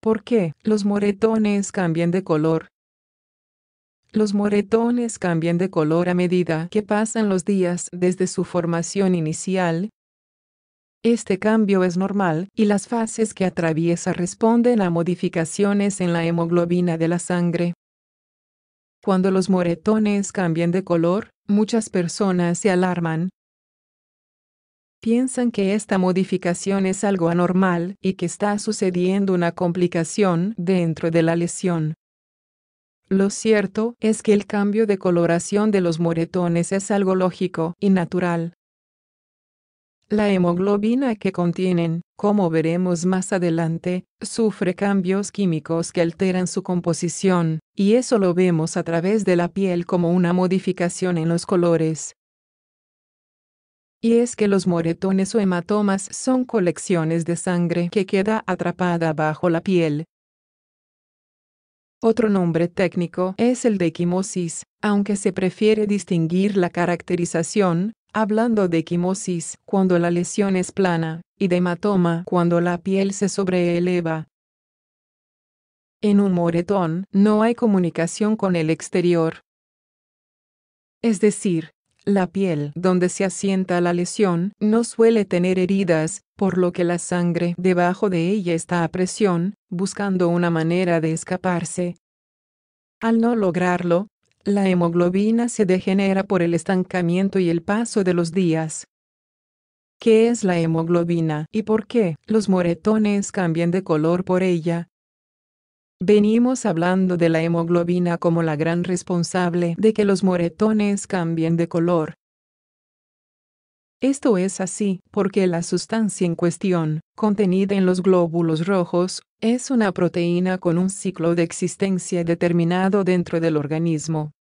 ¿Por qué los moretones cambian de color? Los moretones cambian de color a medida que pasan los días desde su formación inicial. Este cambio es normal, y las fases que atraviesa responden a modificaciones en la hemoglobina de la sangre. Cuando los moretones cambian de color, muchas personas se alarman. Piensan que esta modificación es algo anormal y que está sucediendo una complicación dentro de la lesión. Lo cierto es que el cambio de coloración de los moretones es algo lógico y natural. La hemoglobina que contienen, como veremos más adelante, sufre cambios químicos que alteran su composición, y eso lo vemos a través de la piel como una modificación en los colores. Y es que los moretones o hematomas son colecciones de sangre que queda atrapada bajo la piel, otro nombre técnico es el de quimosis, aunque se prefiere distinguir la caracterización, Hablando de quimosis, cuando la lesión es plana, y de hematoma, cuando la piel se sobreeleva. En un moretón, no hay comunicación con el exterior. Es decir, la piel donde se asienta la lesión no suele tener heridas, por lo que la sangre debajo de ella está a presión, buscando una manera de escaparse. Al no lograrlo, la hemoglobina se degenera por el estancamiento y el paso de los días. ¿Qué es la hemoglobina y por qué los moretones cambian de color por ella? Venimos hablando de la hemoglobina como la gran responsable de que los moretones cambien de color. Esto es así porque la sustancia en cuestión, contenida en los glóbulos rojos, es una proteína con un ciclo de existencia determinado dentro del organismo.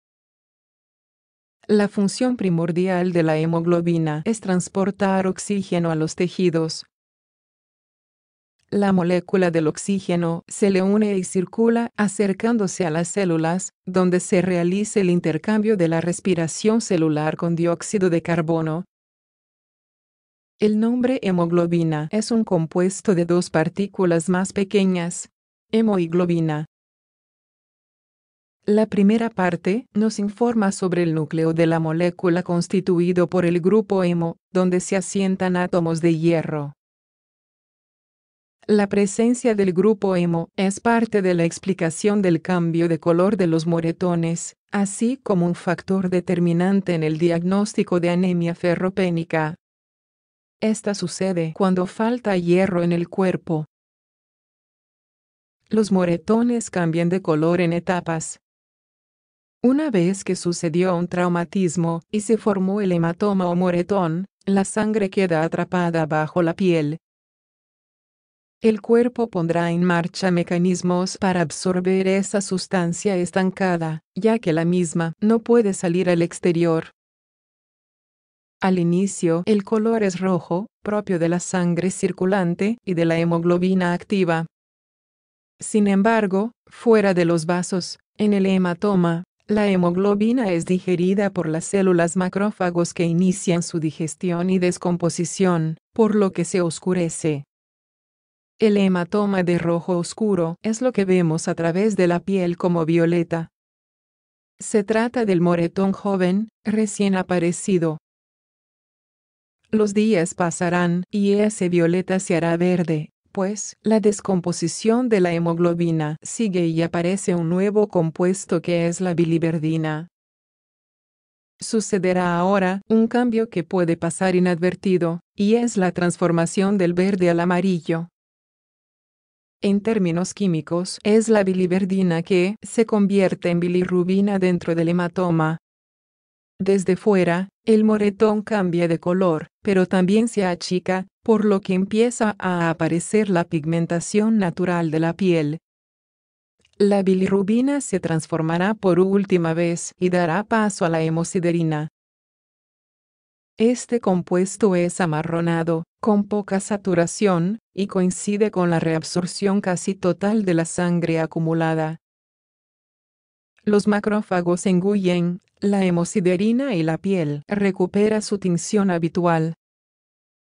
La función primordial de la hemoglobina es transportar oxígeno a los tejidos. La molécula del oxígeno se le une y circula acercándose a las células, donde se realiza el intercambio de la respiración celular con dióxido de carbono, el nombre hemoglobina es un compuesto de dos partículas más pequeñas, hemo y globina. La primera parte nos informa sobre el núcleo de la molécula constituido por el grupo hemo, donde se asientan átomos de hierro. La presencia del grupo hemo es parte de la explicación del cambio de color de los moretones, así como un factor determinante en el diagnóstico de anemia ferropénica. Esta sucede cuando falta hierro en el cuerpo. Los moretones cambian de color en etapas. Una vez que sucedió un traumatismo y se formó el hematoma o moretón, la sangre queda atrapada bajo la piel. El cuerpo pondrá en marcha mecanismos para absorber esa sustancia estancada, ya que la misma no puede salir al exterior. Al inicio, el color es rojo, propio de la sangre circulante y de la hemoglobina activa. Sin embargo, fuera de los vasos, en el hematoma, la hemoglobina es digerida por las células macrófagos que inician su digestión y descomposición, por lo que se oscurece. El hematoma de rojo oscuro es lo que vemos a través de la piel como violeta. Se trata del moretón joven, recién aparecido, los días pasarán y ese violeta se hará verde, pues la descomposición de la hemoglobina sigue y aparece un nuevo compuesto que es la biliverdina. Sucederá ahora un cambio que puede pasar inadvertido, y es la transformación del verde al amarillo. En términos químicos, es la biliverdina que se convierte en bilirrubina dentro del hematoma, desde fuera, el moretón cambia de color, pero también se achica, por lo que empieza a aparecer la pigmentación natural de la piel. La bilirrubina se transformará por última vez y dará paso a la hemosiderina. Este compuesto es amarronado, con poca saturación, y coincide con la reabsorción casi total de la sangre acumulada. Los macrófagos engullen la hemosiderina y la piel recupera su tinción habitual.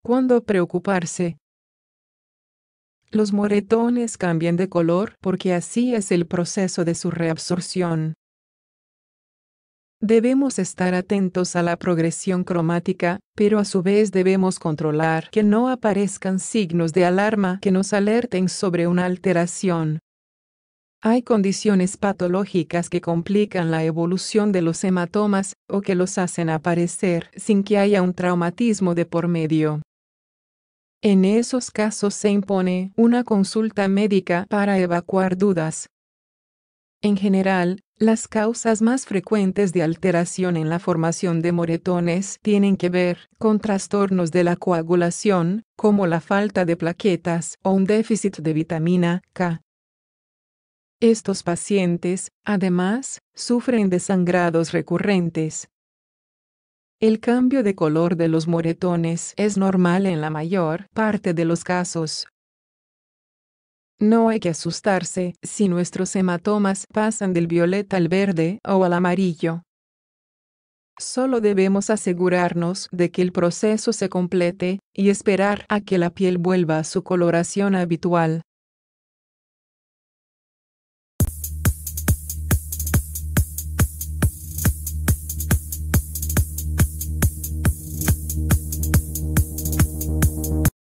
¿Cuándo preocuparse? Los moretones cambian de color porque así es el proceso de su reabsorción. Debemos estar atentos a la progresión cromática, pero a su vez debemos controlar que no aparezcan signos de alarma que nos alerten sobre una alteración. Hay condiciones patológicas que complican la evolución de los hematomas, o que los hacen aparecer sin que haya un traumatismo de por medio. En esos casos se impone una consulta médica para evacuar dudas. En general, las causas más frecuentes de alteración en la formación de moretones tienen que ver con trastornos de la coagulación, como la falta de plaquetas o un déficit de vitamina K. Estos pacientes, además, sufren desangrados recurrentes. El cambio de color de los moretones es normal en la mayor parte de los casos. No hay que asustarse si nuestros hematomas pasan del violeta al verde o al amarillo. Solo debemos asegurarnos de que el proceso se complete y esperar a que la piel vuelva a su coloración habitual.